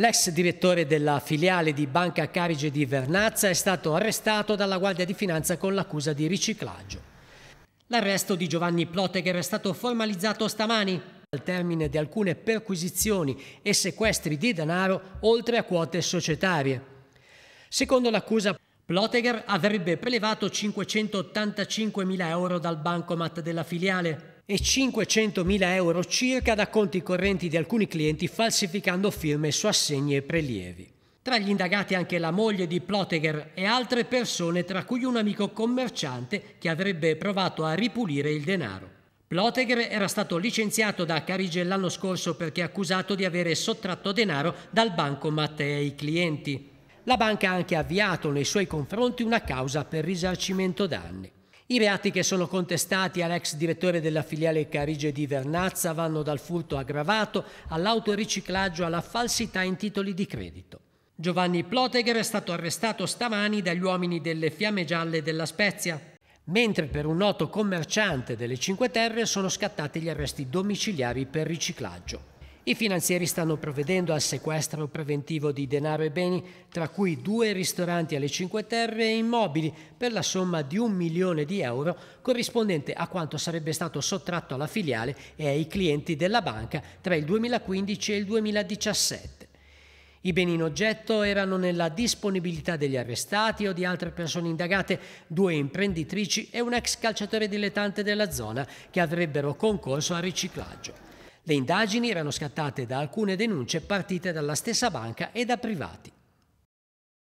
L'ex direttore della filiale di Banca Carige di Vernazza è stato arrestato dalla Guardia di Finanza con l'accusa di riciclaggio. L'arresto di Giovanni Plotegher è stato formalizzato stamani al termine di alcune perquisizioni e sequestri di denaro oltre a quote societarie. Secondo l'accusa Ploteger avrebbe prelevato 585.000 euro dal bancomat della filiale e 500.000 euro circa da conti correnti di alcuni clienti falsificando firme su assegni e prelievi. Tra gli indagati anche la moglie di Ploteger e altre persone, tra cui un amico commerciante che avrebbe provato a ripulire il denaro. Ploteger era stato licenziato da Carige l'anno scorso perché accusato di avere sottratto denaro dal bancomat e ai clienti. La banca ha anche avviato nei suoi confronti una causa per risarcimento danni. I reati che sono contestati all'ex direttore della filiale Carige di Vernazza vanno dal furto aggravato all'autoriciclaggio alla falsità in titoli di credito. Giovanni Plotegher è stato arrestato stamani dagli uomini delle Fiamme Gialle della Spezia, mentre per un noto commerciante delle Cinque Terre sono scattati gli arresti domiciliari per riciclaggio. I finanzieri stanno provvedendo al sequestro preventivo di denaro e beni, tra cui due ristoranti alle Cinque Terre e immobili, per la somma di un milione di euro, corrispondente a quanto sarebbe stato sottratto alla filiale e ai clienti della banca tra il 2015 e il 2017. I beni in oggetto erano nella disponibilità degli arrestati o di altre persone indagate, due imprenditrici e un ex calciatore dilettante della zona che avrebbero concorso al riciclaggio. Le indagini erano scattate da alcune denunce partite dalla stessa banca e da privati.